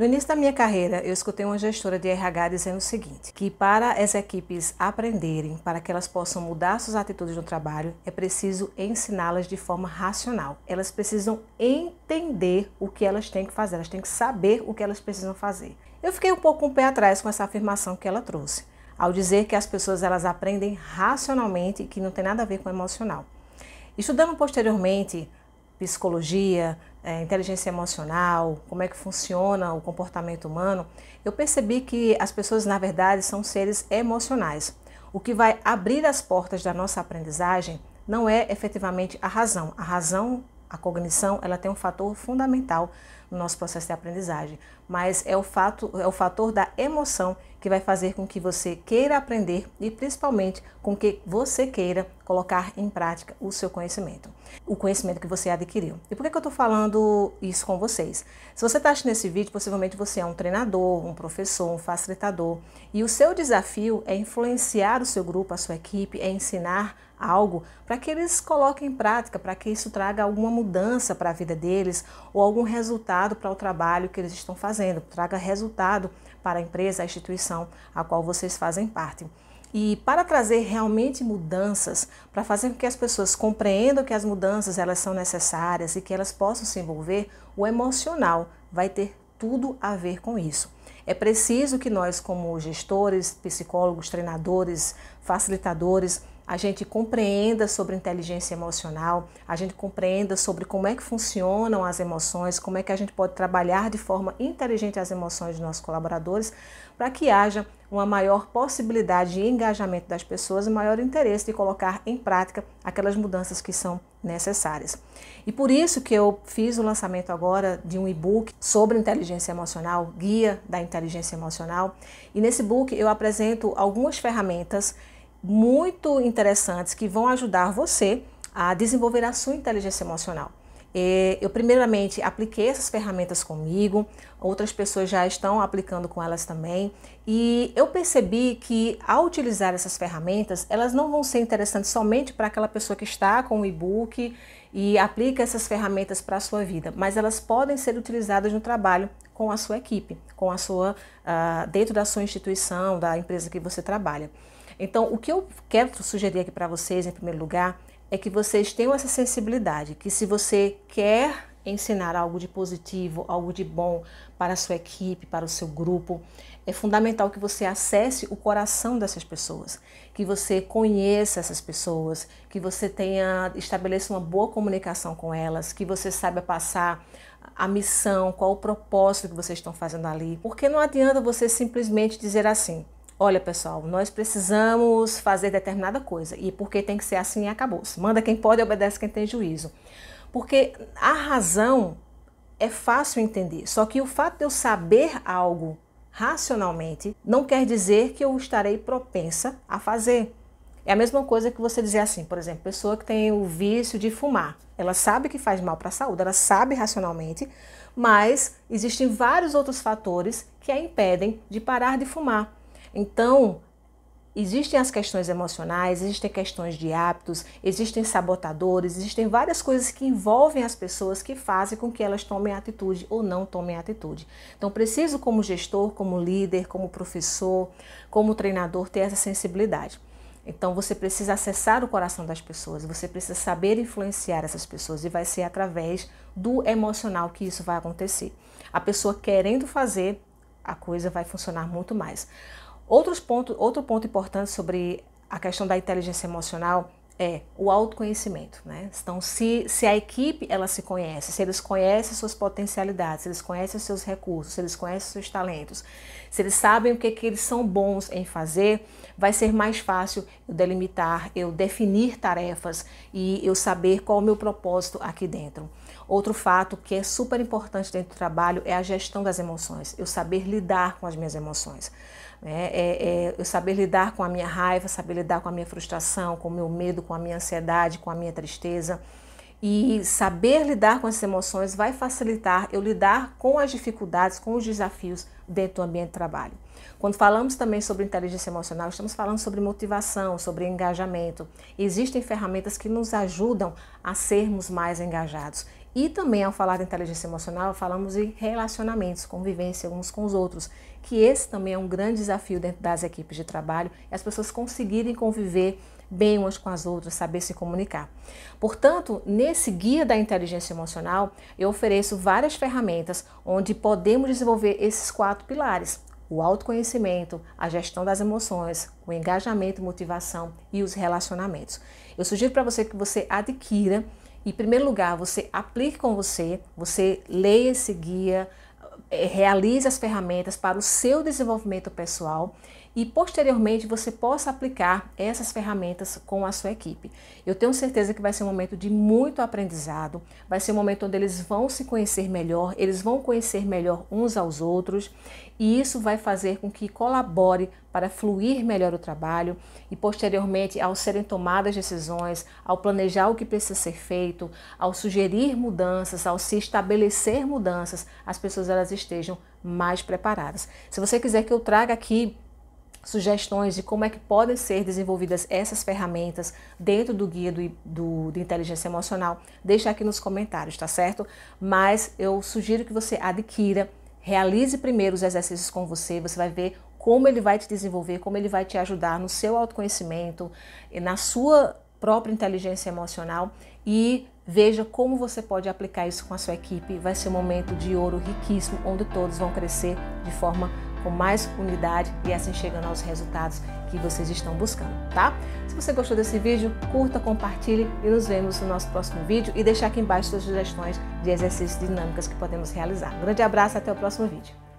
No início da minha carreira, eu escutei uma gestora de RH dizendo o seguinte: que para as equipes aprenderem, para que elas possam mudar suas atitudes no trabalho, é preciso ensiná-las de forma racional. Elas precisam entender o que elas têm que fazer, elas têm que saber o que elas precisam fazer. Eu fiquei um pouco com um o pé atrás com essa afirmação que ela trouxe, ao dizer que as pessoas elas aprendem racionalmente e que não tem nada a ver com emocional. Estudando posteriormente psicologia, é, inteligência emocional, como é que funciona o comportamento humano, eu percebi que as pessoas, na verdade, são seres emocionais. O que vai abrir as portas da nossa aprendizagem não é efetivamente a razão. A razão, a cognição, ela tem um fator fundamental no nosso processo de aprendizagem, mas é o, fato, é o fator da emoção que vai fazer com que você queira aprender e principalmente com que você queira colocar em prática o seu conhecimento, o conhecimento que você adquiriu. E por que, eu estou falando isso com vocês? Se você está assistindo esse vídeo, possivelmente você é um treinador, um professor, um facilitador e o seu desafio é influenciar o seu grupo, a sua equipe, é ensinar algo para que eles coloquem em prática, para que isso traga alguma mudança para a vida deles ou algum resultado para o trabalho que eles estão fazendo fazendo, traga resultado para a empresa, a instituição a qual vocês fazem parte. E para trazer realmente mudanças, para fazer com que as pessoas compreendam que as mudanças elas são necessárias e que elas possam se envolver, o emocional vai ter tudo a ver com isso. É preciso que nós, como gestores, psicólogos, treinadores, facilitadores, a gente compreenda sobre inteligência emocional, a gente compreenda sobre como é que funcionam as emoções, como é que a gente pode trabalhar de forma inteligente as emoções dos nossos colaboradores, para que haja uma maior possibilidade de engajamento das pessoas e maior interesse de colocar em prática aquelas mudanças que são necessárias. E por isso que eu fiz o lançamento agora de um e-book sobre inteligência emocional, guia da inteligência emocional, e nesse e book eu apresento algumas ferramentas muito interessantes que vão ajudar você a desenvolver a sua inteligência emocional. Eu, primeiramente, apliquei essas ferramentas comigo, outras pessoas já estão aplicando com elas também, e eu percebi que ao utilizar essas ferramentas, elas não vão ser interessantes somente para aquela pessoa que está com o e-book e aplica essas ferramentas para a sua vida, mas elas podem ser utilizadas no trabalho com a sua equipe, com a sua, ah, dentro da sua instituição, da empresa que você trabalha. Então, o que eu quero sugerir aqui para vocês, em primeiro lugar, é que vocês tenham essa sensibilidade, que se você quer ensinar algo de positivo, algo de bom para a sua equipe, para o seu grupo, é fundamental que você acesse o coração dessas pessoas, que você conheça essas pessoas, que você tenha estabeleça uma boa comunicação com elas, que você saiba passar a missão, qual o propósito que vocês estão fazendo ali. Porque não adianta você simplesmente dizer assim: olha pessoal, nós precisamos fazer determinada coisa e porque tem que ser assim acabou-se. Manda quem pode, obedece quem tem juízo. Porque a razão é fácil entender, só que o fato de eu saber algo racionalmente não quer dizer que eu estarei propensa a fazer. É a mesma coisa que você dizer assim, por exemplo, pessoa que tem o vício de fumar. Ela sabe que faz mal para a saúde, ela sabe racionalmente, mas existem vários outros fatores que a impedem de parar de fumar. Então, existem as questões emocionais, existem questões de hábitos, existem sabotadores, existem várias coisas que envolvem as pessoas que fazem com que elas tomem atitude ou não tomem atitude. Então, preciso, como gestor, como líder, como professor, como treinador, ter essa sensibilidade. Então você precisa acessar o coração das pessoas, você precisa saber influenciar essas pessoas e vai ser através do emocional que isso vai acontecer. A pessoa querendo fazer, a coisa vai funcionar muito mais. Outros ponto, outro ponto importante sobre a questão da inteligência emocional é o autoconhecimento, né? Então, se, se a equipe ela se conhece, se eles conhecem suas potencialidades, se eles conhecem seus recursos, se eles conhecem seus talentos, se eles sabem o que, que eles são bons em fazer, vai ser mais fácil eu delimitar, eu definir tarefas e eu saber qual o meu propósito aqui dentro. Outro fato que é super importante dentro do trabalho é a gestão das emoções, eu saber lidar com as minhas emoções. Né? É, é, eu saber lidar com a minha raiva, saber lidar com a minha frustração, com o meu medo, com a minha ansiedade, com a minha tristeza. E saber lidar com essas emoções vai facilitar eu lidar com as dificuldades, com os desafios dentro do ambiente de trabalho. Quando falamos também sobre inteligência emocional, estamos falando sobre motivação, sobre engajamento. Existem ferramentas que nos ajudam a sermos mais engajados e também, ao falar de inteligência emocional, falamos em relacionamentos, convivência uns com os outros, que esse também é um grande desafio dentro das equipes de trabalho, é as pessoas conseguirem conviver bem umas com as outras, saber se comunicar. Portanto, nesse guia da inteligência emocional, eu ofereço várias ferramentas onde podemos desenvolver esses quatro pilares: o autoconhecimento, a gestão das emoções, o engajamento, motivação e os relacionamentos. Eu sugiro para você que você adquira em primeiro lugar, você aplique com você, você leia esse guia, é, realize as ferramentas para o seu desenvolvimento pessoal e posteriormente você possa aplicar essas ferramentas com a sua equipe. Eu tenho certeza que vai ser um momento de muito aprendizado, vai ser um momento onde eles vão se conhecer melhor, eles vão conhecer melhor uns aos outros e isso vai fazer com que colabore para fluir melhor o trabalho e posteriormente ao serem tomadas decisões, ao planejar o que precisa ser feito, ao sugerir mudanças, ao se estabelecer mudanças, as pessoas elas estejam mais preparadas. Se você quiser que eu traga aqui sugestões de como é que podem ser desenvolvidas essas ferramentas dentro do guia do, do, de inteligência emocional, deixa aqui nos comentários, tá certo? Mas eu sugiro que você adquira, realize primeiro os exercícios com você, você vai ver como ele vai te desenvolver, como ele vai te ajudar no seu autoconhecimento, e na sua própria inteligência emocional e veja como você pode aplicar isso com a sua equipe. Vai ser um momento de ouro riquíssimo, onde todos vão crescer de forma com mais unidade e assim chegando aos resultados que vocês estão buscando, tá? Se você gostou desse vídeo, curta, compartilhe e nos vemos no nosso próximo vídeo e deixar aqui embaixo suas sugestões de exercícios dinâmicas que podemos realizar. Um grande abraço e até o próximo vídeo.